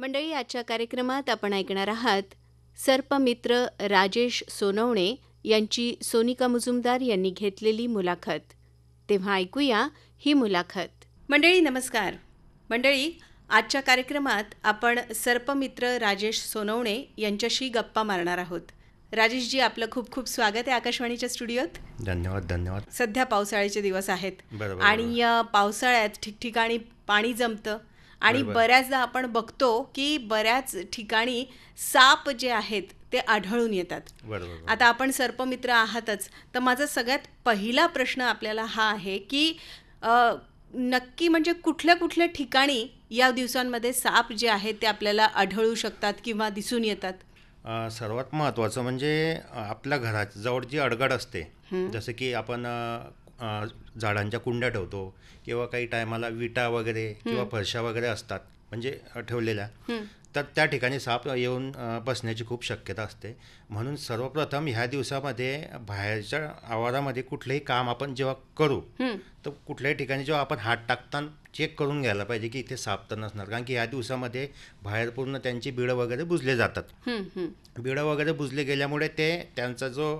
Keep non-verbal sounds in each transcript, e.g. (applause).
मंडळी आजच्या कार्यक्रमात आपण ऐकणार आहात सर्पमित्र राजेश सोनवणे यांची सोनिका मुजुमदार यांनी घेतलेली मुलाखत तेव्हा ऐकूया ही मुलाखत मंडळी नमस्कार मंडळी आजच्या कार्यक्रमात आपण सर्पमित्र राजेश सोनवणे यांच्याशी गप्पा मारणार आहोत राजेशजी आपलं खूप खूप स्वागत आहे आकाशवाणीच्या स्टुडिओत धन्यवाद धन्यवाद सध्या पावसाळ्याचे दिवस आहेत आणि पावसाळ्यात ठिकठिकाणी पाणी जमतं आणि बऱ्याचदा आपण बघतो की बऱ्याच ठिकाणी साप जे आहेत ते आढळून येतात आता आपण सर्पमित्र आहातच तर माझा सगळ्यात पहिला प्रश्न आपल्याला हा आहे की नक्की म्हणजे कुठल्या कुठल्या ठिकाणी या दिवसांमध्ये साप जे आहेत ते आपल्याला आढळू शकतात किंवा दिसून येतात सर्वात महत्त्वाचं म्हणजे आपल्या घरात जवळ जी अडगड असते जसं की आपण झाडांच्या कुंड्या ठेवतो किंवा काही टायमाला विटा वगैरे किंवा फरशा वगैरे असतात म्हणजे ठेवलेल्या तर त्या ठिकाणी साप येऊन बसण्याची खूप शक्यता असते म्हणून सर्वप्रथम ह्या दिवसामध्ये बाहेरच्या आवारामध्ये कुठलंही काम आपण जेव्हा करू तर कुठल्याही ठिकाणी जेव्हा आपण हात टाकताना चेक करून घ्यायला पाहिजे की इथे साप तर नसणार कारण की ह्या दिवसामध्ये बाहेर पूर्ण त्यांची बिडं वगैरे बुजले जातात बिडं वगैरे बुजले गेल्यामुळे ते त्यांचा जो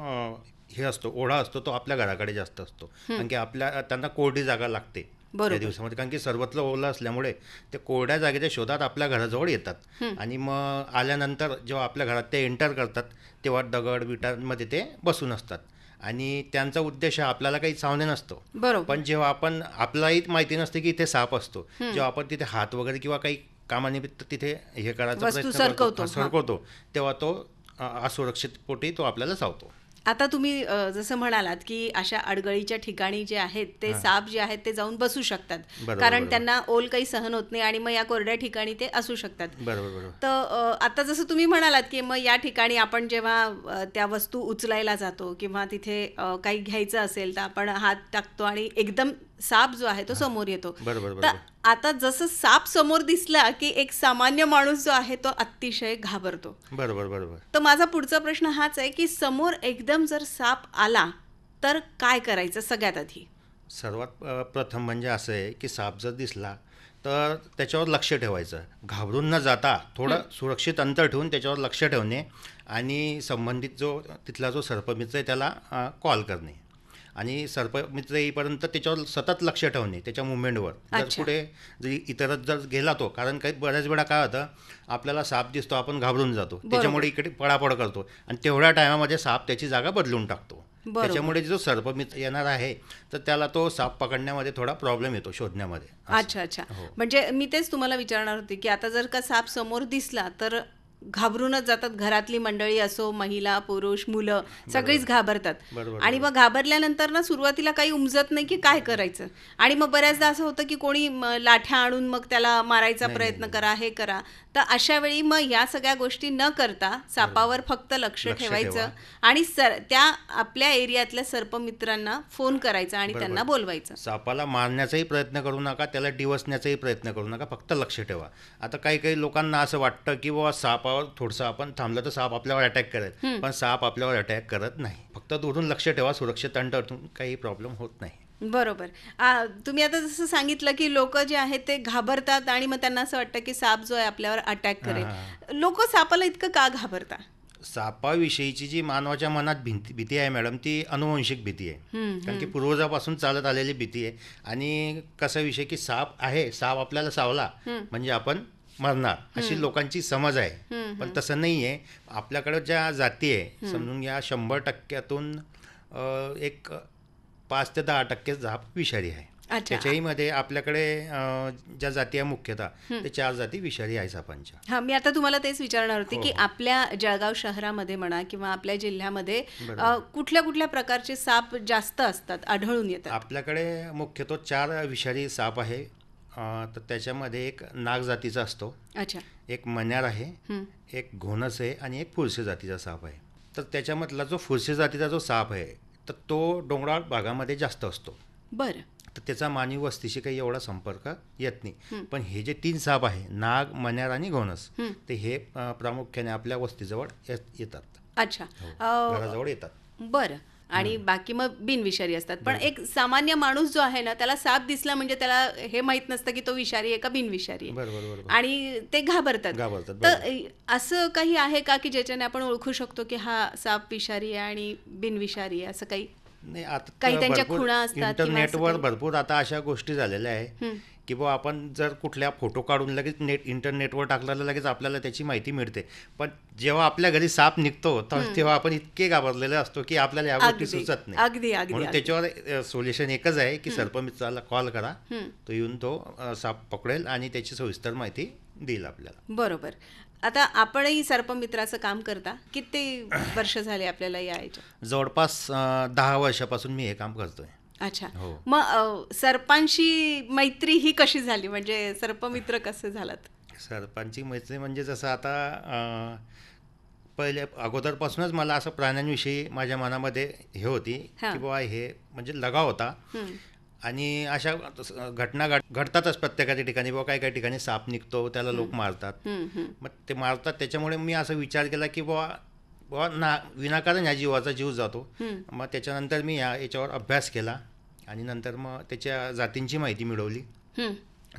हे असतो ओढा असतो तो आपल्या घराकडे जास्त असतो कारण की आपल्या त्यांना कोरडी जागा लागते त्या दिवसामध्ये कारण की सर्वत्र ओला असल्यामुळे ते कोरड्या जागेच्या शोधात आपल्या घराजवळ येतात आणि मग आल्यानंतर जेव्हा आपल्या घरात ते एंटर करतात तेव्हा दगड विटांमध्ये ते बसून असतात आणि त्यांचा उद्देश आपल्याला काही चावणे नसतो बरोबर पण जेव्हा आपण आपल्यालाही माहिती नसते की इथे साप असतो जेव्हा आपण तिथे हात वगैरे किंवा काही कामानिमित्त तिथे हे करायचं सरकवतो सरकवतो तेव्हा तो असुरक्षित पोटी तो आपल्याला चावतो आता तुम्ही जसं म्हणालात की अशा अडगळीच्या ठिकाणी जे आहेत ते साप जे आहेत ते जाऊन बसू शकतात कारण त्यांना ओल काही सहन होत नाही आणि मग या कोरड्या ठिकाणी ते असू शकतात तर आता जसं तुम्ही म्हणालात की मग या ठिकाणी आपण जेव्हा त्या वस्तू उचलायला जातो किंवा तिथे काही घ्यायचं असेल तर आपण हात टाकतो आणि एकदम साप जो आहे तो समोर येतो बरोबर आता जसं साप समोर दिसला की एक सामान्य माणूस जो आहे तो अतिशय घाबरतो बरोबर बरोबर तर माझा पुढचा प्रश्न हाच आहे की समोर एकदम जर साप आला तर काय करायचं सगळ्यात आधी सर्वात प्रथम म्हणजे असं आहे की साप जर दिसला तर त्याच्यावर लक्ष ठेवायचं घाबरून न जाता थोडं सुरक्षित अंतर ठेवून त्याच्यावर लक्ष ठेवणे आणि संबंधित जो तिथला जो सर्पमित्र आहे त्याला कॉल करणे आणि सर्पमित्र येईपर्यंत त्याच्यावर सतत लक्ष ठेवणे त्याच्या मुवमेंटवर जर कुठे इतरच जर गेला तो कारण काही बऱ्याच वेळा काय होतं आपल्याला साप दिसतो आपण घाबरून जातो त्याच्यामुळे इकडे पडापड करतो आणि तेवढ्या टायमामध्ये साप त्याची जागा बदलून टाकतो त्याच्यामुळे जो सर्पमित्र येणार आहे तर त्याला तो साप पकडण्यामध्ये थोडा प्रॉब्लेम येतो शोधण्यामध्ये अच्छा अच्छा हो. म्हणजे मी तेच तुम्हाला विचारणार होते की आता जर का साप समोर दिसला तर घाबरूनच जातात घरातली मंडळी असो महिला पुरुष मुलं सगळीच घाबरतात आणि मग घाबरल्यानंतर ना सुरुवातीला काही उमजत नाही की काय करायचं आणि मग बऱ्याचदा असं होतं की कोणी लाठ्या आणून मग त्याला मारायचा प्रयत्न करा हे करा तर अशा वेळी मग या सगळ्या गोष्टी न करता सापावर फक्त लक्ष ठेवायचं आणि सर त्या आपल्या एरियातल्या सर्पमित्रांना फोन करायचा आणि त्यांना बोलवायचं सापाला मारण्याचाही प्रयत्न करू नका त्याला डिवसण्याचाही प्रयत्न करू नका फक्त लक्ष ठेवा आता काही काही लोकांना असं वाटतं की बाबा साप सापावर थोडंसं आपण थांबलं तर साप आपल्यावर अटॅक करेल पण साप आपल्यावर अटॅक करत नाही फक्त दुरून लक्ष ठेवा सुरक्षित अंतरातून काही प्रॉब्लेम होत नाही बरोबर तुम्ही आता जसं सांगितलं की लोक जे आहेत ते घाबरतात आणि मग त्यांना असं वाटतं की साप जो आहे आपल्यावर अटॅक करेल लोक सापाला इतकं का घाबरतात सापाविषयीची जी मानवाच्या मनात भीती भीती आहे मॅडम ती अनुवंशिक भीती आहे कारण की पूर्वजापासून चालत आलेली भीती आहे आणि कसा विषय की साप आहे साप आपल्याला सावला म्हणजे आपण मरणार अशी लोकांची समज आहे पण तसं नाही आहे आपल्याकडं ज्या जाती आहे समजून घ्या शंभर टक्क्यातून एक पाच ते दहा टक्के झाप विषारी आहे त्याच्याही मध्ये आपल्याकडे ज्या जाती आहे मुख्यतः ते चार जाती विषारी आहे सापांच्या हा मी आता तुम्हाला तेच विचारणार होते हो, की हो. आपल्या जळगाव शहरामध्ये म्हणा किंवा आपल्या जिल्ह्यामध्ये कुठल्या कुठल्या प्रकारचे साप जास्त असतात आढळून येतात आपल्याकडे मुख्यतः चार विषारी साप आहे तर त्याच्यामध्ये एक नाग जातीचा असतो अच्छा एक मन्यार आहे एक घोनस आहे आणि एक फुरसे जातीचा साप आहे तर त्याच्यामधला जो फुरसे जातीचा जो साप आहे तर तो डोंगराळ भागामध्ये जास्त असतो बरं तर त्याचा मानवी वस्तीशी काही एवढा संपर्क येत नाही पण हे जे तीन साप आहे नाग मन्यार आणि घोणस ते हे प्रामुख्याने आपल्या वस्तीजवळ येतात अच्छा हो. घराजवळ येतात बरं आणि बाकी मग बिनविषारी असतात पण एक सामान्य माणूस जो आहे ना त्याला साप दिसला म्हणजे त्याला हे माहित नसतं की तो विषारी आहे का बिनविषारी आणि ते घाबरतात तर असं काही आहे का की ज्याच्याने आपण ओळखू शकतो की हा साप विषारी आहे आणि बिनविषारी आहे असं काही नाही आता काही त्यांच्या खुणा असतात इंटरनेटवर भरपूर आता अशा गोष्टी झालेल्या आहेत किंवा आपण जर कुठल्या फोटो काढून लगेच नेट इंटरनेटवर टाकल्याला लगेच आपल्याला त्याची माहिती मिळते पण जेव्हा आपल्या घरी साप निघतो तेव्हा आपण इतके घाबरलेले असतो की आपल्याला या गोष्टी सुचत नाही अगदी म्हणून त्याच्यावर सोल्युशन एकच आहे की सर्पमित्राला कॉल करा तो येऊन तो साप पकडेल आणि त्याची सविस्तर माहिती देईल आपल्याला बरोबर आता आपणही सर्पमित्राचं काम करता किती वर्ष झाले आपल्याला या जवळपास दहा वर्षापासून मी हे काम करतोय अच्छा हो. मग सरपांची मैत्री ही कशी झाली म्हणजे सर्पमित्र कसे झालात सरपांची मैत्री म्हणजे जसं आता पहिले अगोदरपासूनच मला असं प्राण्यांविषयी माझ्या मनामध्ये हे होती की बाबा हे म्हणजे लगाव होता आणि अशा घटना घडतातच प्रत्येकाच्या ठिकाणी बाबा काही काही ठिकाणी साप निघतो त्याला लोक मारतात मग ते मारतात त्याच्यामुळे मी असा विचार केला की बाबा बाबा ना विनाकारण ह्या जीवाचा जीव जातो मग त्याच्यानंतर मी या याच्यावर अभ्यास केला आणि नंतर मग त्याच्या जातींची माहिती मिळवली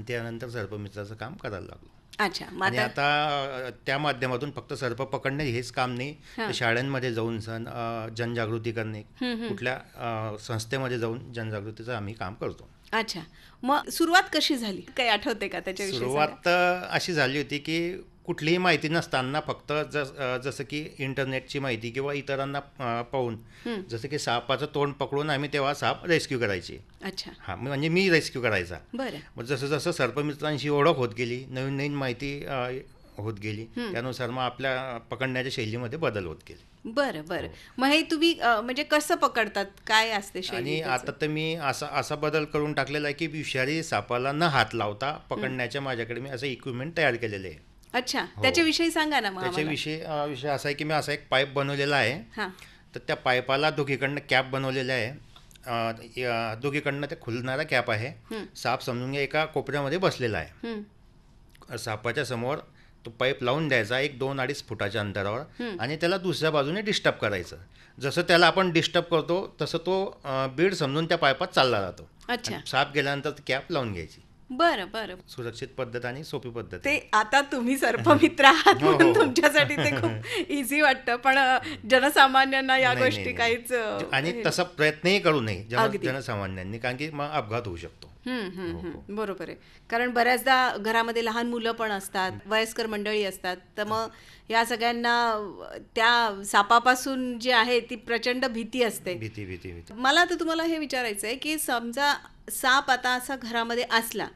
त्यानंतर सर्पमित्राचं काम करायला लागलो अच्छा आणि आता त्या माध्यमातून फक्त सर्प पकडणे हेच काम नाही शाळांमध्ये जाऊन सण जनजागृती करणे कुठल्या संस्थेमध्ये जाऊन जनजागृतीचं आम्ही काम करतो अच्छा मग सुरुवात कशी झाली काही आठवते का त्याच्या सुरुवात अशी झाली होती की कुठलीही माहिती नसताना फक्त जस जसं की इंटरनेटची माहिती किंवा इतरांना पाहून जसं की सापाचं तोंड पकडून आम्ही तेव्हा साप रेस्क्यू करायची अच्छा हा म्हणजे मी रेस्क्यू करायचा बरं जसं जसं सर्पमित्रांशी ओळख होत गेली नवीन नवीन माहिती होत गेली त्यानुसार मग आपल्या पकडण्याच्या शैलीमध्ये बदल होत गेले बरं बरं हो. मग हे तुम्ही म्हणजे कसं पकडतात काय असते आणि आता तर मी असा असा बदल करून टाकलेला आहे की विषारी सापाला न हात लावता पकडण्याच्या माझ्याकडे मी असं इक्विपमेंट तयार केलेले आहे अच्छा हो. त्याच्याविषयी सांगा ना त्याच्याविषयी विषय असा आहे की मी असा एक पाईप बनवलेला आहे तर त्या पाईपाला दोघीकडनं कॅप बनवलेला आहे दोघीकडनं ते खुलणारा कॅप आहे साप समजून घ्या एका कोपऱ्यामध्ये बसलेला आहे सापाच्या समोर तो पाईप लावून द्यायचा एक दोन अडीच फुटाच्या अंतरावर आणि त्याला दुसऱ्या बाजूने डिस्टर्ब करायचं जसं त्याला आपण डिस्टर्ब करतो तसं तो बीड समजून त्या पाईपात चालला जातो साप गेल्यानंतर कॅप लावून घ्यायची बरं बरं सुरक्षित पद्धत आणि सोपी पद्धत ते आता तुम्ही मित्र (laughs) आहात हो, म्हणून हो. तुमच्यासाठी ते खूप इझी वाटतं पण जनसामान्यांना या गोष्टी काहीच आणि तसा प्रयत्नही करू नये जनसामान्यांनी कारण की मग अपघात होऊ शकतो हो, हो. बरोबर आहे कारण बऱ्याचदा घरामध्ये लहान मुलं पण असतात वयस्कर मंडळी असतात तर मग या सगळ्यांना त्या सापापासून जी आहे ती प्रचंड भीती असते भीती भीती मला तर तुम्हाला हे विचारायचं आहे की समजा साप आता असा घरामध्ये असला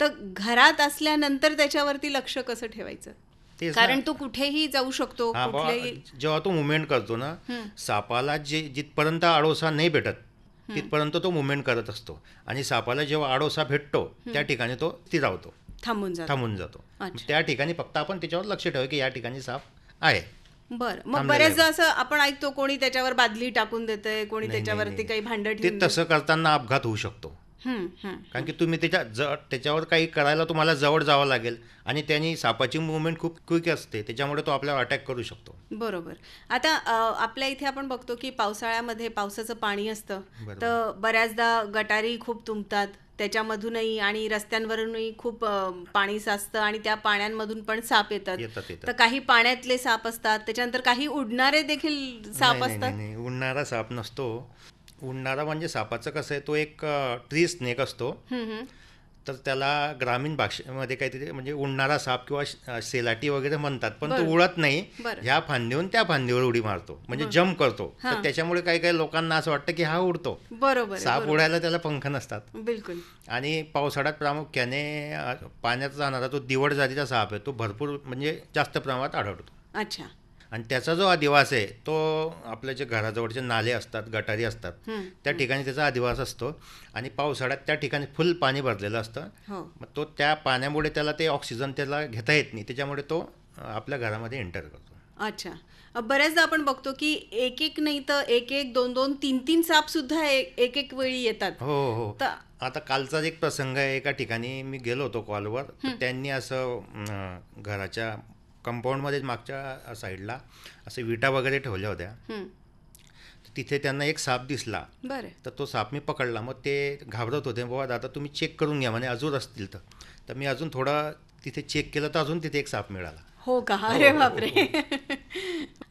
तर घरात असल्यानंतर त्याच्यावरती लक्ष कसं ठेवायचं कारण तो कुठेही जाऊ शकतो कुठेही जेव्हा तो मुवमेंट करतो ना सापाला जे जिथपर्यंत आडोसा नाही भेटत तिथपर्यंत तो मुवमेंट करत असतो आणि सापाला जेव्हा आडोसा भेटतो त्या ठिकाणी तो स्थिरावतो थांबून जातो थांबून जातो त्या ठिकाणी फक्त आपण त्याच्यावर लक्ष ठेवू की या ठिकाणी साप आहे बर मग बरेच असं आपण ऐकतो कोणी त्याच्यावर बादली टाकून देते कोणी त्याच्यावरती काही भांडण ते तसं करताना अपघात होऊ शकतो कारण की तुम्ही त्याच्या ज त्याच्यावर काही करायला तुम्हाला जवळ जावं लागेल आणि त्यांनी सापाची मुवमेंट खूप क्विक असते त्याच्यामुळे तो आपल्याला अटॅक करू शकतो बरोबर आता आपल्या इथे आपण बघतो की पावसाळ्यामध्ये पावसाचं पाणी असतं तर बऱ्याचदा गटारी खूप तुंबतात त्याच्यामधूनही आणि रस्त्यांवरूनही खूप पाणी साचतं आणि त्या पाण्यांमधून पण साप येतात तर काही पाण्यातले साप असतात त्याच्यानंतर काही उडणारे देखील साप असतात उडणारा साप नसतो उडणारा म्हणजे सापाचं कसं आहे तो एक ट्री स्नेक असतो तर त्याला ग्रामीण भाषेमध्ये काहीतरी म्हणजे उडणारा साप किंवा सेलाटी वगैरे म्हणतात पण तो उडत नाही ह्या फांदीवरून त्या फांदीवर उडी मारतो म्हणजे जम्प करतो तर त्याच्यामुळे काही काही लोकांना असं वाटतं की हा उडतो बरोबर साप उडायला त्याला पंख नसतात बिलकुल आणि पावसाळ्यात प्रामुख्याने पाण्यात जाणारा तो दिवड जातीचा साप आहे तो भरपूर म्हणजे जास्त प्रमाणात आढळतो अच्छा आणि त्याचा जो अधिवास आहे तो आपल्या जे घराजवळचे नाले असतात गटारी असतात त्या ठिकाणी त्याचा अधिवास असतो आणि पावसाळ्यात त्या ठिकाणी फुल पाणी भरलेलं असतं हो. मग तो त्या पाण्यामुळे त्याला ते ऑक्सिजन त्याला घेता येत नाही त्याच्यामुळे तो आपल्या घरामध्ये एंटर करतो अच्छा बऱ्याचदा आपण बघतो की एक एक नाही तर एक एक दोन दोन तीन तीन साप सुद्धा एक एक वेळी येतात हो हो आता कालचा एक प्रसंग आहे एका ठिकाणी मी गेलो होतो कॉलवर त्यांनी असं घराच्या कंपाऊंडमध्ये मागच्या साईडला असे विटा वगैरे ठेवल्या होत्या तिथे त्यांना एक साप दिसला तर तो साप मी पकडला मग ते घाबरत होते बाबा दादा तुम्ही चेक करून घ्या म्हणजे अजून असतील तर मी अजून थोडा तिथे चेक केलं तर अजून तिथे एक साप मिळाला हो का हो, अरे हो, हो. बापरे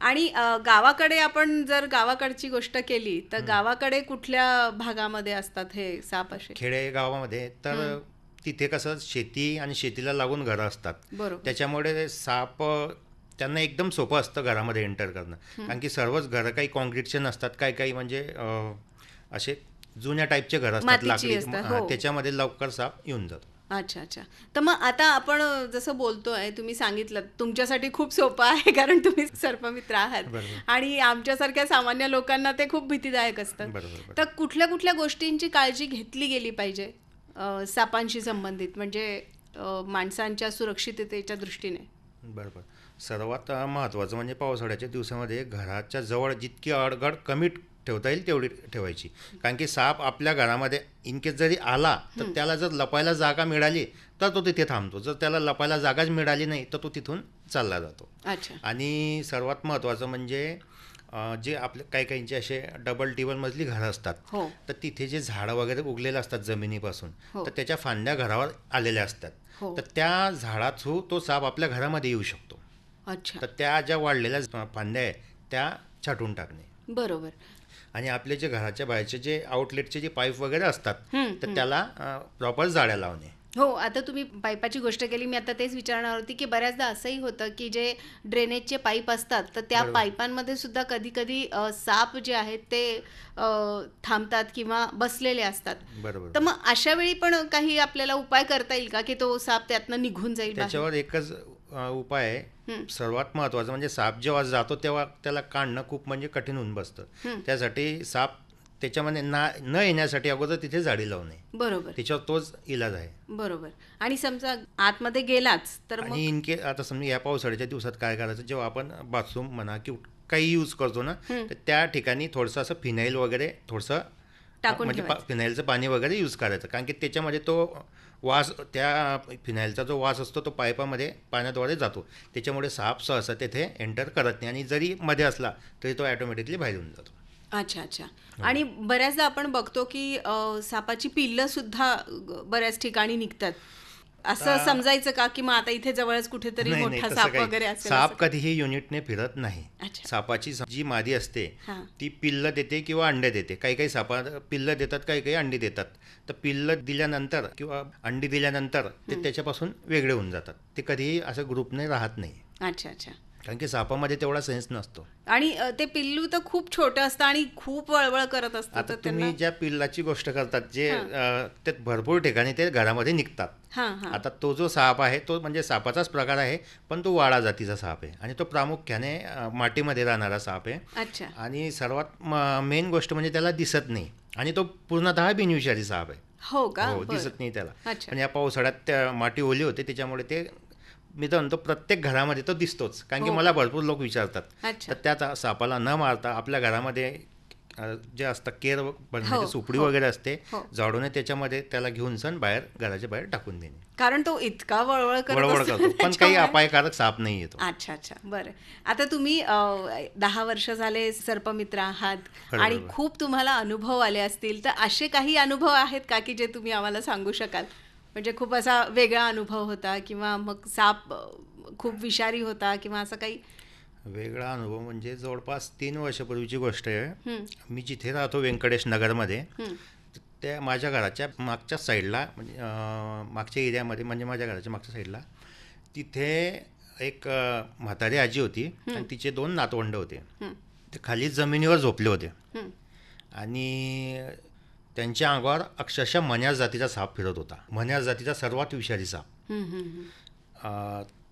आणि गावाकडे आपण जर गावाकडची गोष्ट केली तर गावाकडे कुठल्या भागामध्ये असतात हे साप असे खेडे गावामध्ये तर तिथे कसं शेती आणि शेतीला लागून घरं असतात त्याच्यामुळे साप त्यांना एकदम सोपं असतं घरामध्ये एंटर करणं कारण की सर्वच घरं काही कॉन्क्रीटचे नसतात काही काही म्हणजे असे जुन्या टाईपचे घर असतात लाकडी हो. त्याच्यामध्ये लवकर साप येऊन जातो अच्छा अच्छा तर मग आता आपण जसं बोलतोय तुम्ही सांगितलं तुमच्यासाठी खूप सोपं आहे कारण तुम्ही सर्पमित्र आहात आणि आमच्यासारख्या सामान्य लोकांना ते खूप भीतीदायक असतं तर कुठल्या कुठल्या गोष्टींची काळजी घेतली गेली पाहिजे सापांशी संबंधित म्हणजे माणसांच्या सुरक्षिततेच्या दृष्टीने बरोबर सर्वात महत्त्वाचं म्हणजे पावसाळ्याच्या दिवसामध्ये घराच्या जवळ जितकी अडगड कमी ठेवता येईल तेवढी ठेवायची कारण की साप आपल्या घरामध्ये इनकेस जरी आला तर त्याला जर लपायला जागा मिळाली तर तो तिथे थांबतो जर त्याला लपायला जागाच मिळाली नाही तर तो तिथून चालला जातो आणि सर्वात महत्त्वाचं म्हणजे जे आपले काही काहींचे असे डबल टिबल मजली घरं असतात हो. तर तिथे जे झाड वगैरे उगलेले असतात जमिनीपासून हो. तर त्याच्या फांद्या घरावर आलेल्या असतात हो. तर त्या थ्रू तो साप आपल्या घरामध्ये येऊ शकतो अच्छा तर त्या ज्या वाढलेल्या फांद्या आहेत त्या छाटून टाकणे बरोबर आणि आपले जे घराच्या बाहेरचे जे आउटलेटचे जे पाईप वगैरे असतात तर त्याला प्रॉपर जाळ्या लावणे हो आता तुम्ही पाईपाची गोष्ट केली मी आता तेच विचारणार होती की बऱ्याचदा असंही होतं की जे ड्रेनेजचे पाईप असतात तर त्या पाईपांमध्ये सुद्धा कधी कधी साप जे आहेत ते थांबतात किंवा बसलेले असतात बरोबर तर मग अशा वेळी पण काही आपल्याला उपाय करता येईल का की तो साप त्यातनं निघून जाईल त्याच्यावर एकच उपाय आहे सर्वात महत्वाचा म्हणजे साप जेव्हा जातो तेव्हा त्याला काढणं खूप म्हणजे कठीण होऊन बसतं त्यासाठी साप त्याच्यामध्ये ना न येण्यासाठी अगोदर तिथे झाडी लावणे बरोबर त्याच्यावर तोच इलाज आहे बरोबर आणि समजा आतमध्ये गेलाच तर आणि इनके आता समजा या पावसाळ्याच्या दिवसात काय करायचं जेव्हा आपण बाथरूम म्हणा की काही यूज करतो ना तर त्या ठिकाणी थोडस असं फिनाईल वगैरे थोडस टाकून म्हणजे फिनाईलचं पाणी वगैरे यूज करायचं कारण की त्याच्यामध्ये तो वास त्या फिनाईलचा जो वास असतो तो पाईपामध्ये पाण्याद्वारे जातो त्याच्यामुळे साप सहसा तेथे एंटर करत नाही आणि जरी मध्ये असला तरी तो ॲटोमॅटिकली बाहेर येऊन जातो अच्छा अच्छा आणि बऱ्याचदा आपण बघतो की सापाची पिल्ल सुद्धा बऱ्याच ठिकाणी निघतात असं समजायचं का की मग आता इथे जवळच कुठेतरी मोठा साप वगैरे साप कधीही युनिटने फिरत नाही सापाची जी मादी असते ती पिल्ल देते किंवा अंडे देते काही काही सापा पिल्ल देतात काही काही अंडी देतात तर पिल्ल दिल्यानंतर किंवा अंडी दिल्यानंतर ते त्याच्यापासून वेगळे होऊन जातात ते कधीही असं ग्रुपने राहत नाही अच्छा अच्छा कारण की सापामध्ये तेवढा सेन्स नसतो आणि ते पिल्लू तर खूप छोटं असतं आणि खूप वळवळ करत असतात आता तुम्ही ज्या पिल्लाची गोष्ट करतात जे ते भरपूर ठिकाणी ते घरामध्ये निघतात आता तो जो साप आहे तो म्हणजे सापाचाच प्रकार आहे पण तो वाळा जातीचा साप आहे आणि तो प्रामुख्याने माटीमध्ये राहणारा साप आहे अच्छा आणि सर्वात मेन गोष्ट म्हणजे त्याला दिसत नाही आणि तो पूर्णतः बिनविषारी साप आहे हो का हो दिसत नाही त्याला आणि या पावसाळ्यात माटी ओली होते त्याच्यामुळे ते मी तर म्हणतो प्रत्येक घरामध्ये तो दिसतोच कारण की हो. मला भरपूर लोक विचारतात तर त्याचा सापाला न मारता आपल्या घरामध्ये जे असतं केर बनण्याची हो, सुपडी हो. वगैरे असते झाडून त्याच्यामध्ये त्याला घेऊन सण बाहेर घराच्या बाहेर टाकून देणे कारण तो इतका वळवळ वळवळ करतो पण काही अपायकारक साप नाही येतो अच्छा अच्छा बरं आता तुम्ही दहा वर्ष झाले सर्पमित्र आहात आणि खूप तुम्हाला अनुभव आले असतील तर असे काही अनुभव आहेत का की जे तुम्ही आम्हाला सांगू शकाल म्हणजे खूप असा वेगळा अनुभव होता किंवा मग साप खूप विषारी होता किंवा असं काही वेगळा अनुभव म्हणजे जवळपास तीन वर्षापूर्वीची गोष्ट आहे मी जिथे राहतो व्यंकटेश नगरमध्ये त्या माझ्या घराच्या मागच्या साईडला म्हणजे मागच्या एरियामध्ये म्हणजे माझ्या घराच्या मागच्या साईडला तिथे एक म्हातारी आजी होती आणि तिचे दोन नातवंड होते ते खाली जमिनीवर झोपले होते आणि त्यांच्या अंगावर अक्षरशः मन्या जातीचा साप फिरत होता मन्या जातीचा सर्वात विषारी साप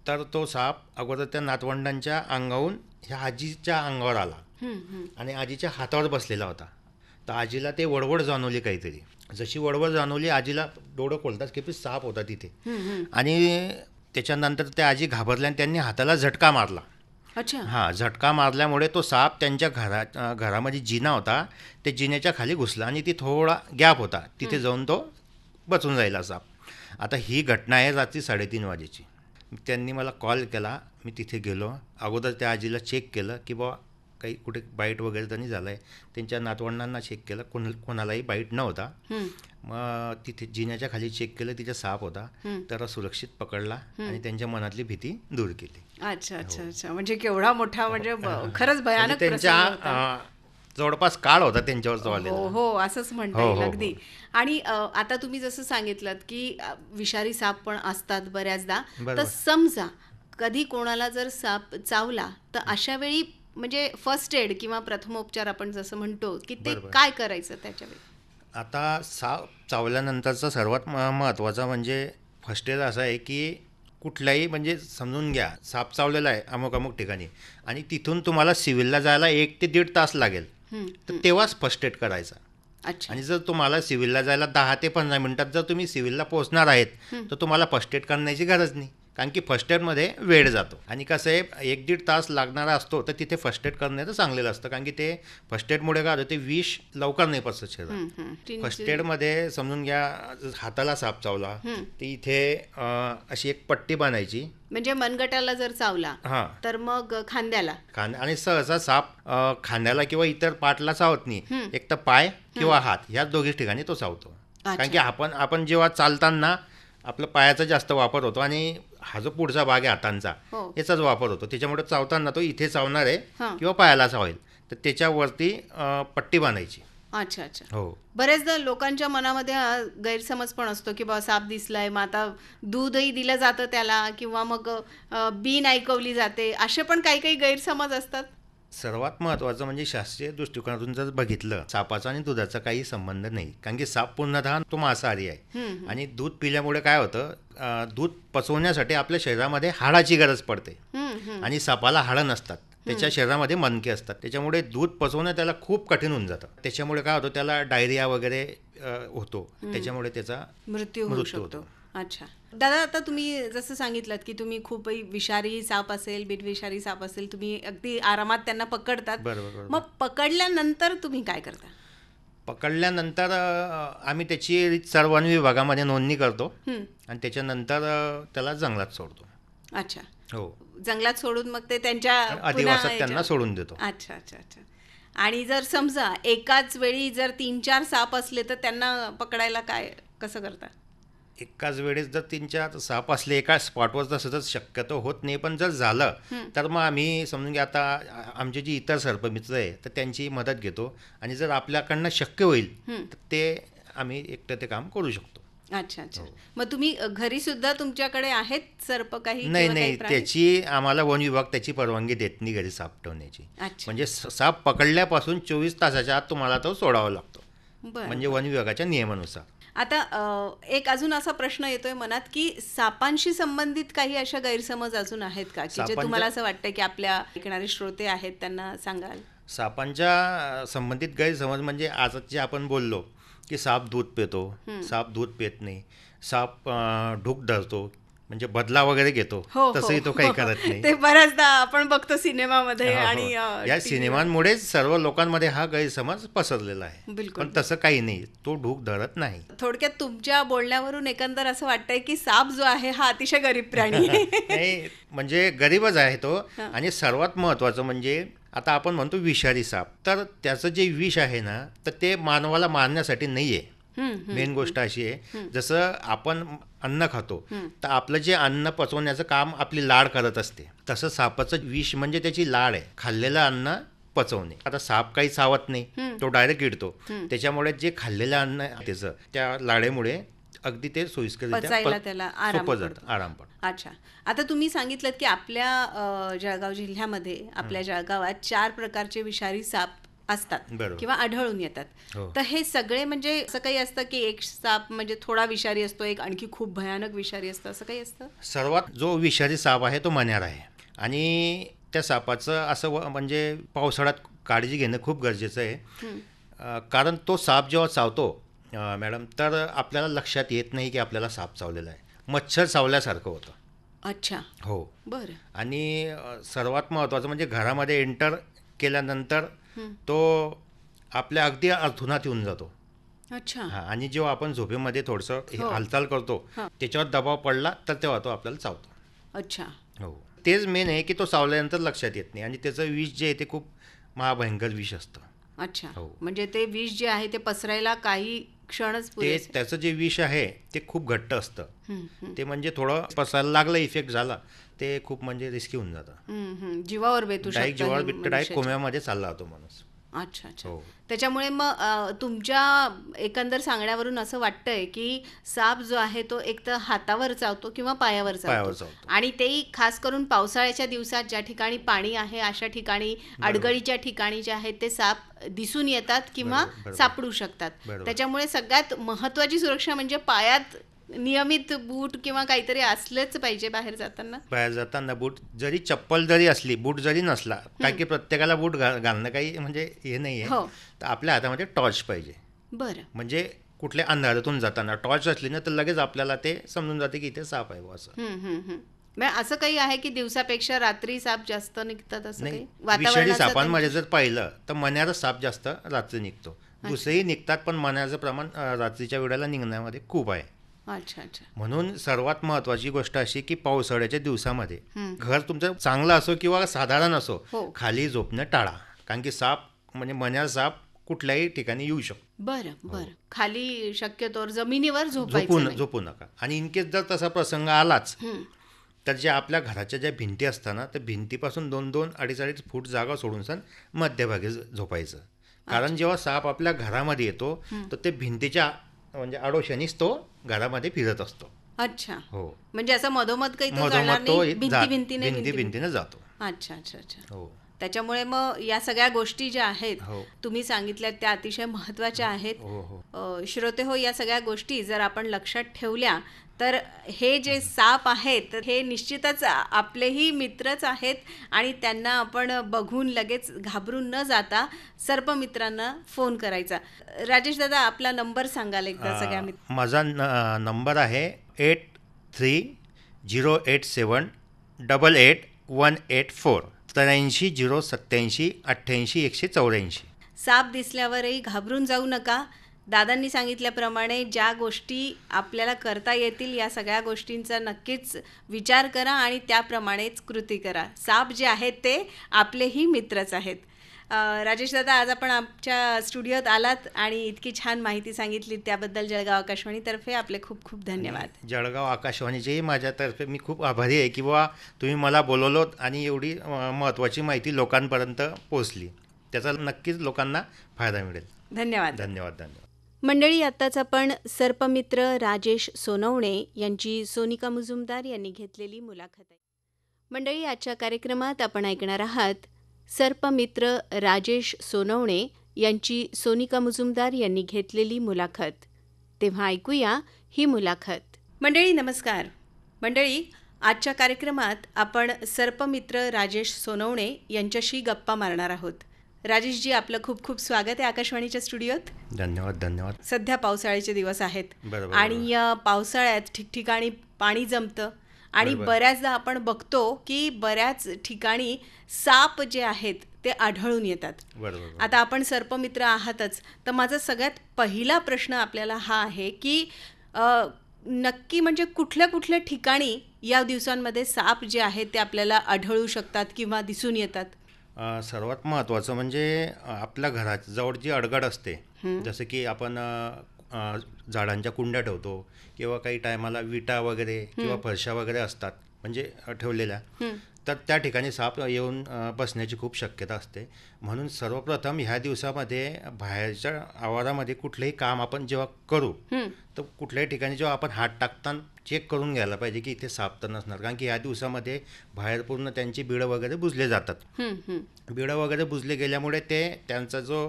तर तो साप अगोदर त्या नातवंडांच्या अंगाहून ह्या आजीच्या अंगावर आला आणि आजीच्या हातावर बसलेला होता तर आजीला ते वडवड जाणवली काहीतरी जशी वडवड जाणवली आजीला डोळं खोलतात की साप होता तिथे आणि त्याच्यानंतर त्या आजी घाबरल्या आणि त्यांनी हाताला झटका मारला अच्छा हां झटका मारल्यामुळे तो साप त्यांच्या घरा घरामध्ये जिना होता ते जिन्याच्या खाली घुसला आणि ती थोडा गॅप होता तिथे जाऊन तो बचून जायला साप आता ही घटना आहे रात्री साडेतीन वाजेची त्यांनी मला कॉल केला मी तिथे गेलो अगोदर त्या आजीला चेक केलं की बाबा काही कुठे बाईट वगैरे त्यांनी झालं त्यांच्या नातवंडांना चेक केलं कोण कोणालाही बाईट नव्हता मग तिथे जिन्याच्या खाली चेक केलं तिचा साप होता तर सुरक्षित पकडला आणि त्यांच्या मनातली भीती दूर केली अच्छा हो. अच्छा अच्छा म्हणजे केवढा मोठा म्हणजे हो. खरंच (laughs) भयानक म्हणजे त्यांच्या जवळपास काळ होता त्यांच्यावर हो हो असंच म्हणता हो, अगदी आणि आता तुम्ही जसं सांगितलं की विषारी साप पण असतात बऱ्याचदा तर समजा कधी कोणाला जर साप चावला तर अशा वेळी म्हणजे फर्स्ट एड किंवा प्रथमोपचार आपण जसं म्हणतो की ते काय करायचं त्याच्यावेळी आता साप चावल्यानंतरचा सर्वात महत्त्वाचा म्हणजे फर्स्ट एड असा आहे की कुठलाही म्हणजे समजून घ्या साप चावलेला आहे अमुक अमुक ठिकाणी आणि तिथून तुम्हाला सिव्हिलला जायला एक ते दीड तास लागेल तर तेव्हाच फर्स्ट एड करायचा आणि जर तुम्हाला सिव्हिलला जायला दहा ते पंधरा मिनिटात जर तुम्ही सिव्हिलला पोहोचणार आहेत तर तुम्हाला फर्स्ट एड करण्याची गरज नाही कारण की फर्स्ट एडमध्ये वेळ जातो आणि कसं आहे एक दीड तास लागणारा असतो तर तिथे फर्स्ट एड तर चांगलेलं असतं कारण की ते फर्स्ट एडमुळे काय होतं ते विष लवकर नाही पसरत शरीरात फर्स्ट एडमध्ये समजून घ्या हाताला साप चावला तर इथे अशी एक पट्टी बांधायची म्हणजे मनगटाला जर चावला तर मग खांद्याला आणि सहसा साप खांद्याला किंवा इतर पाटला चावत नाही एक तर पाय किंवा हात या दोघी ठिकाणी तो चावतो कारण की आपण आपण जेव्हा चालताना आपलं पायाचा जास्त वापर होतो आणि हा जो पुढचा भाग आहे हातांचा हो. याचाच वापर होतो त्याच्यामुळे चावताना तो इथे चावणार आहे किंवा पायाला होईल तर त्याच्यावरती पट्टी बांधायची अच्छा अच्छा हो बऱ्याचदा लोकांच्या मनामध्ये हा गैरसमज पण असतो की बाबा साप दिसलाय मग आता दूधही दिलं जातं त्याला किंवा मग बीन ऐकवली जाते असे पण काही काही गैरसमज असतात सर्वात महत्वाचं म्हणजे शास्त्रीय दृष्टिकोनातून जर बघितलं सापाचा आणि दुधाचा काही संबंध नाही कारण की साप पूर्णतः तो मांसाहारी आहे आणि दूध पिल्यामुळे काय होतं दूध पचवण्यासाठी आपल्या शरीरामध्ये हाडाची गरज पडते आणि सापाला हाडं नसतात त्याच्या शरीरामध्ये मनके असतात त्याच्यामुळे दूध पचवणं त्याला खूप कठीण होऊन जातं त्याच्यामुळे काय होतं त्याला डायरिया वगैरे होतो त्याच्यामुळे त्याचा मृत्यू होऊ शकतो अच्छा दादा आता तुम्ही जसं सांगितलं की तुम्ही खूप विषारी साप असेल विषारी साप असेल तुम्ही अगदी आरामात त्यांना पकडतात बरोबर मग पकडल्यानंतर तुम्ही काय करता पकडल्यानंतर आम्ही त्याची सर्वांनी विभागामध्ये नोंदणी करतो आणि त्याच्यानंतर त्याला जंगलात सोडतो अच्छा हो जंगलात सोडून मग ते त्यांच्या अधिवासात त्यांना सोडून देतो अच्छा अच्छा अच्छा आणि जर समजा एकाच वेळी जर तीन चार साप असले तर त्यांना पकडायला काय कसं करतात एकाच वेळेस जर तीन चार साप असले एका स्पॉटवर तर सतत शक्यतो होत नाही पण जर झालं तर मग आम्ही समजून घ्या आता आमचे जे इतर सर्प मित्र आहे तर त्यांची मदत घेतो आणि जर आपल्याकडनं शक्य होईल तर ते आम्ही एकटं ते काम करू शकतो अच्छा अच्छा हो. मग तुम्ही घरी सुद्धा तुमच्याकडे आहेत सर्प काही नाही नाही त्याची आम्हाला वन विभाग त्याची परवानगी देत नाही घरी साप ठेवण्याची म्हणजे साप पकडल्यापासून चोवीस तासाच्या आत तुम्हाला तो सोडावा लागतो म्हणजे वन विभागाच्या नियमानुसार आता एक अजून असा प्रश्न येतोय मनात की सापांशी संबंधित काही अशा गैरसमज अजून आहेत का की जे तुम्हाला असं वाटतं की आपल्या ऐकणारे श्रोते आहेत त्यांना सांगाल सापांच्या संबंधित गैरसमज म्हणजे आज जे आपण बोललो की साप दूध पितो साप दूध पित नाही साप ढूक धरतो म्हणजे बदला वगैरे घेतो हो, हो. तसंही तो काही करत नाही (laughs) ते बऱ्याचदा आपण बघतो सिनेमामध्ये हो. आणि या सिनेमांमुळेच सर्व लोकांमध्ये हा गैरसमज पसरलेला आहे पण तसं काही नाही तो ढूक धरत नाही थोडक्यात तुमच्या बोलण्यावरून एकंदर असं वाटतंय की साप जो आहे हा अतिशय गरीब प्राणी (laughs) नाही म्हणजे गरीबच आहे तो आणि सर्वात महत्वाचं म्हणजे आता आपण म्हणतो विषारी साप तर त्याचं जे विष आहे ना तर ते मानवाला मारण्यासाठी नाहीये मेन गोष्ट अशी आहे जसं आपण अन्न खातो तर आपलं जे अन्न पचवण्याचं काम आपली लाड करत असते तसं सापाचं विष म्हणजे त्याची लाड आहे खाल्लेलं अन्न पचवणे आता साप काही चावत नाही तो डायरेक्ट गिडतो त्याच्यामुळे जे खाल्लेलं अन्न आहे त्याचं त्या लाडेमुळे अगदी ते सोयीस्कर त्याला आराम पण अच्छा आता तुम्ही सांगितलं की आपल्या जळगाव जिल्ह्यामध्ये आपल्या जळगावात चार प्रकारचे विषारी साप असतात किंवा आढळून येतात हो. तर हे सगळे म्हणजे असं काही असतं की एक साप म्हणजे थोडा विषारी असतो एक आणखी खूप भयानक विषारी असतं असं काही असतं सर्वात जो विषारी साप आहे तो मन्यार आहे आणि त्या सापाचं असं म्हणजे पावसाळ्यात काळजी घेणं खूप गरजेचं आहे कारण तो साप जेव्हा चावतो मॅडम तर आपल्याला लक्षात येत नाही की आपल्याला साप चावलेला आहे मच्छर चावल्यासारखं होतं अच्छा हो बरं आणि सर्वात महत्त्वाचं म्हणजे घरामध्ये एंटर केल्यानंतर तो आपल्या अगदी अधुनात येऊन जातो अच्छा आणि जेव्हा आपण झोपेमध्ये थोडस हो. हालचाल करतो त्याच्यावर दबाव पडला तर तेव्हा तो आपल्याला चावतो अच्छा हो तेच मेन आहे की तो चावल्यानंतर लक्षात येत नाही आणि त्याचं विष जे आहे ते खूप महाभयंकर विष असतं अच्छा हो म्हणजे ते विष जे आहे ते पसरायला काही क्षणच ते त्याचं जे विष आहे ते खूप घट्ट असतं ते म्हणजे थोडं पसरायला लागलं इफेक्ट झाला ते खूप म्हणजे रिस्की होऊन जातं जीवावर बेतू शकतो जीवावर बेत डायरेक्ट कोम्यामध्ये चालला जातो माणूस अच्छा अच्छा हो. त्याच्यामुळे मग तुमच्या एकंदर सांगण्यावरून असं वाटतंय की साप जो आहे तो एक तर हातावर चावतो किंवा पायावर चावतो आणि तेही खास करून पावसाळ्याच्या दिवसात ज्या ठिकाणी पाणी आहे अशा ठिकाणी अडगळीच्या ठिकाणी जे आहेत ते साप दिसून येतात किंवा सापडू शकतात त्याच्यामुळे सगळ्यात महत्वाची सुरक्षा म्हणजे पायात नियमित बूट किंवा काहीतरी असलेच पाहिजे बाहेर जाताना बाहेर जाताना बूट जरी चप्पल जरी असली बूट जरी नसला कारण की प्रत्येकाला बूट घालणं काही म्हणजे हे नाही आहे हो. तर आपल्या हातामध्ये टॉर्च पाहिजे बरं म्हणजे कुठल्या अंधारातून जाताना टॉर्च असली ना तर लगेच आपल्याला ते समजून जाते की इथे साप आहे असं म्हणजे असं काही आहे की दिवसापेक्षा रात्री साप जास्त निघतात असं नाही सापांमध्ये जर पाहिलं तर मण्याचा साप जास्त रात्री निघतो दुसरेही निघतात पण मनाचं प्रमाण रात्रीच्या वेळेला निघण्यामध्ये खूप आहे अच्छा अच्छा म्हणून सर्वात महत्वाची गोष्ट अशी की पावसाळ्याच्या दिवसामध्ये घर तुमचं चांगलं असो किंवा साधारण असो हो. खाली झोपणं टाळा कारण की साप म्हणजे मन्या साप कुठल्याही ठिकाणी येऊ शकतो बरं हो. बरं खाली शक्यतो जमिनीवर झोपू झोपू नका आणि इनकेस जर तसा प्रसंग आलाच तर ज्या आपल्या घराच्या ज्या भिंती असतात ना त्या भिंतीपासून दोन दोन अडीच अडीच फूट जागा सोडून सण मध्यभागी झोपायचं कारण जेव्हा साप आपल्या घरामध्ये येतो तर ते भिंतीच्या म्हणजे आडोशनीच तो घरामध्ये फिरत असतो अच्छा हो म्हणजे असं मधोमध काही मधोमध तो भिंती भिंतीने भिंतीने जातो अच्छा अच्छा अच्छा हो त्याच्यामुळे मग या सगळ्या गोष्टी ज्या आहेत हो. तुम्ही सांगितल्या त्या अतिशय महत्वाच्या हो, आहेत हो, श्रोते हो या सगळ्या गोष्टी जर आपण लक्षात ठेवल्या तर हे जे साप आहेत हे निश्चितच आपलेही मित्रच आहेत आणि त्यांना आपण बघून लगेच घाबरून न जाता मित्रांना फोन करायचा राजेश दादा आपला नंबर सांगाल एकदा सगळ्या मित्र माझा नंबर आहे eight three zero eight seven double eight one eight four त्र्याऐंशी झिरो सत्त्याऐंशी अठ्ठ्याऐंशी एकशे चौऱ्याऐंशी साप दिसल्यावरही घाबरून जाऊ नका दादांनी सांगितल्याप्रमाणे ज्या गोष्टी आपल्याला करता येतील या सगळ्या गोष्टींचा नक्कीच विचार करा आणि त्याप्रमाणेच कृती करा साप जे आहेत ते आपलेही मित्रच आहेत राजेश दादा आज आपण आमच्या स्टुडिओत आलात आणि इतकी छान माहिती सांगितली त्याबद्दल जळगाव आकाशवाणीतर्फे आपले खूप खूप धन्यवाद जळगाव आकाशवाणीचेही माझ्यातर्फे मी खूप आभारी आहे की बाबा तुम्ही मला बोलवलोत आणि एवढी महत्त्वाची माहिती लोकांपर्यंत पोहोचली त्याचा नक्कीच लोकांना फायदा मिळेल धन्यवाद धन्यवाद धन्यवाद मंडळी आत्ताच आपण सर्पमित्र राजेश सोनवणे यांची सोनिका मुजुमदार यांनी घेतलेली मुलाखत आहे मंडळी आजच्या कार्यक्रमात आपण ऐकणार आहात सर्पमित्र राजेश सोनवणे यांची सोनिका मुजुमदार यांनी घेतलेली मुलाखत तेव्हा ऐकूया ही मुलाखत मंडळी नमस्कार मंडळी आजच्या कार्यक्रमात आपण सर्पमित्र राजेश सोनवणे यांच्याशी गप्पा मारणार आहोत राजेशजी आपलं खूप खूप स्वागत आहे आकाशवाणीच्या स्टुडिओत धन्यवाद धन्यवाद सध्या पावसाळ्याचे दिवस आहेत आणि पावसाळ्यात ठिकठिकाणी पाणी जमतं आणि बऱ्याचदा आपण बघतो की बऱ्याच ठिकाणी साप जे आहेत ते आढळून येतात आता आपण सर्पमित्र आहातच तर माझा सगळ्यात पहिला प्रश्न आपल्याला हा आहे की नक्की म्हणजे कुठल्या कुठल्या ठिकाणी या दिवसांमध्ये साप जे आहेत ते आपल्याला आढळू शकतात किंवा दिसून येतात सर्वात महत्त्वाचं म्हणजे आपल्या घरात जवळ जी अडगड असते जसं की आपण झाडांच्या कुंड्या ठेवतो किंवा काही टायमाला विटा वगैरे किंवा फरशा वगैरे असतात म्हणजे ठेवलेल्या तर त्या ठिकाणी साप येऊन बसण्याची खूप शक्यता असते म्हणून सर्वप्रथम ह्या दिवसामध्ये बाहेरच्या आवारामध्ये कुठलंही काम आपण जेव्हा करू तर कुठल्याही ठिकाणी जेव्हा आपण हात टाकताना चेक करून घ्यायला पाहिजे की इथे साप तर नसणार कारण की ह्या दिवसामध्ये बाहेर पूर्ण त्यांची बिळं वगैरे बुजले जातात बिडं वगैरे बुजले गेल्यामुळे ते त्यांचा जो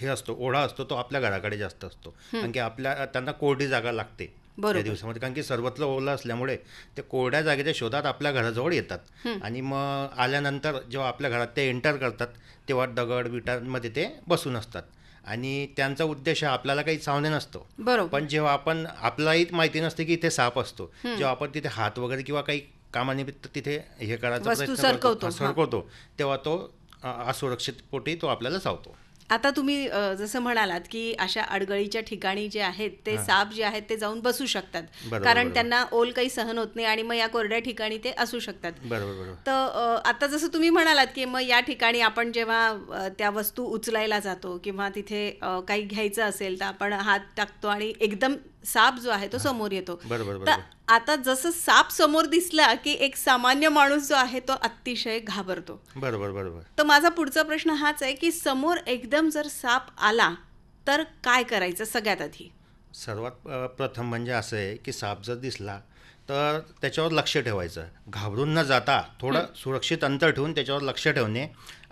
हे असतो ओढा असतो तो आपल्या घराकडे जास्त असतो कारण की आपल्या त्यांना कोरडी जागा लागते त्या दिवसामध्ये कारण की सर्वत्र ओला असल्यामुळे ते कोरड्या जागेच्या शोधात आपल्या घराजवळ येतात आणि मग आल्यानंतर जेव्हा आपल्या घरात ते एंटर करतात तेव्हा दगड विटांमध्ये ते बसून असतात आणि त्यांचा उद्देश आपल्याला काही चावणे नसतो बरोबर पण जेव्हा आपण आपल्यालाही माहिती नसते की इथे साप असतो जेव्हा आपण तिथे हात वगैरे किंवा काही कामानिमित्त तिथे हे करायचं सरकवतो सरकवतो तेव्हा तो असुरक्षित पोटी तो आपल्याला चावतो आता तुम्ही जसं म्हणालात की अशा अडगळीच्या ठिकाणी जे आहेत ते साप जे आहेत ते जाऊन बसू शकतात कारण त्यांना ओल काही सहन होत नाही आणि मग या कोरड्या ठिकाणी ते असू शकतात तर आता जसं तुम्ही म्हणालात की मग या ठिकाणी आपण जेव्हा त्या वस्तू उचलायला जातो किंवा तिथे काही घ्यायचं असेल तर आपण हात टाकतो आणि एकदम साप जो आहे तो समोर येतो तर आता जसं साप समोर दिसला की एक सामान्य माणूस जो आहे तो अतिशय घाबरतो बरोबर बरोबर तर माझा पुढचा प्रश्न हाच आहे की समोर एकदम जर साप आला तर काय करायचं सगळ्यात आधी सर्वात प्रथम म्हणजे असं आहे की साप जर दिसला तर त्याच्यावर लक्ष ठेवायचं घाबरून न जाता थोडं सुरक्षित अंतर ठेवून त्याच्यावर लक्ष ठेवणे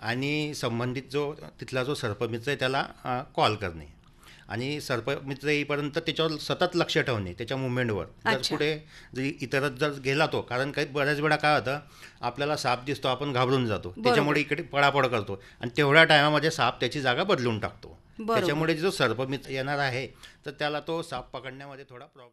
आणि संबंधित जो तिथला जो सर्पमित्र आहे त्याला कॉल करणे आणि सर्पमित्र येईपर्यंत त्याच्यावर सतत लक्ष ठेवणे त्याच्या मुवमेंटवर जर कुठे जरी इतरच जर गेला तो कारण काही बऱ्याच वेळा काय होतं आपल्याला साप दिसतो आपण घाबरून जातो त्याच्यामुळे इकडे पडापड करतो आणि तेवढ्या टायमामध्ये साप त्याची जागा बदलून टाकतो त्याच्यामुळे जो सर्पमित्र येणार आहे तर त्याला तो साप पकडण्यामध्ये थोडा प्रॉब्लेम